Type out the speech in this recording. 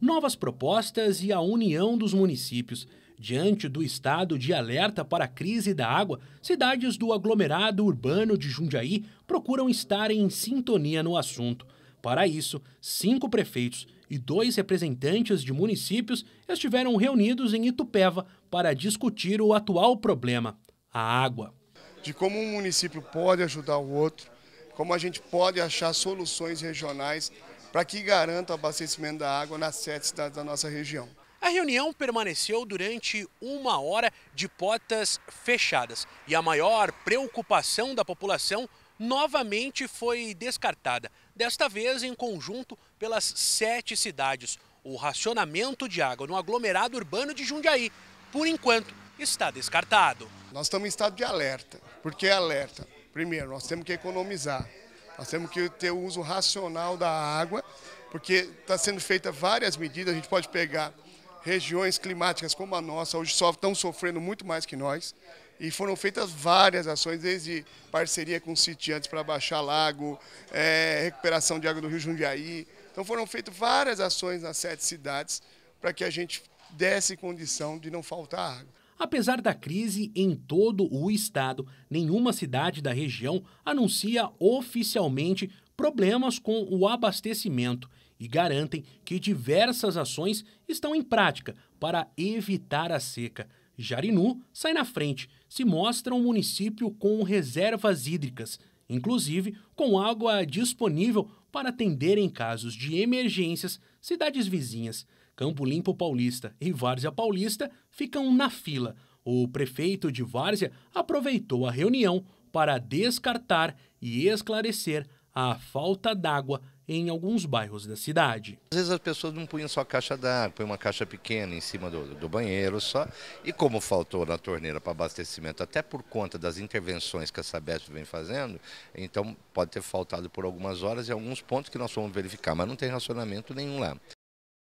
novas propostas e a união dos municípios. Diante do estado de alerta para a crise da água, cidades do aglomerado urbano de Jundiaí procuram estar em sintonia no assunto. Para isso, cinco prefeitos e dois representantes de municípios estiveram reunidos em Itupeva para discutir o atual problema, a água. De como um município pode ajudar o outro, como a gente pode achar soluções regionais para que garanta o abastecimento da água nas sete cidades da nossa região. A reunião permaneceu durante uma hora de portas fechadas e a maior preocupação da população novamente foi descartada, desta vez em conjunto pelas sete cidades. O racionamento de água no aglomerado urbano de Jundiaí, por enquanto, está descartado. Nós estamos em estado de alerta. Por que alerta? Primeiro, nós temos que economizar. Nós temos que ter o uso racional da água, porque está sendo feita várias medidas, a gente pode pegar regiões climáticas como a nossa, hoje só estão sofrendo muito mais que nós, e foram feitas várias ações, desde parceria com sitiantes para baixar lago, é, recuperação de água do Rio Jundiaí. Então foram feitas várias ações nas sete cidades para que a gente desse condição de não faltar água. Apesar da crise em todo o estado, nenhuma cidade da região anuncia oficialmente problemas com o abastecimento e garantem que diversas ações estão em prática para evitar a seca. Jarinu sai na frente, se mostra um município com reservas hídricas, inclusive com água disponível para atender em casos de emergências cidades vizinhas. Campo Limpo Paulista e Várzea Paulista ficam na fila. O prefeito de Várzea aproveitou a reunião para descartar e esclarecer a falta d'água em alguns bairros da cidade. Às vezes as pessoas não punham só caixa d'água, põem uma caixa pequena em cima do, do banheiro só. E como faltou na torneira para abastecimento, até por conta das intervenções que a Sabesp vem fazendo, então pode ter faltado por algumas horas e alguns pontos que nós fomos verificar, mas não tem racionamento nenhum lá.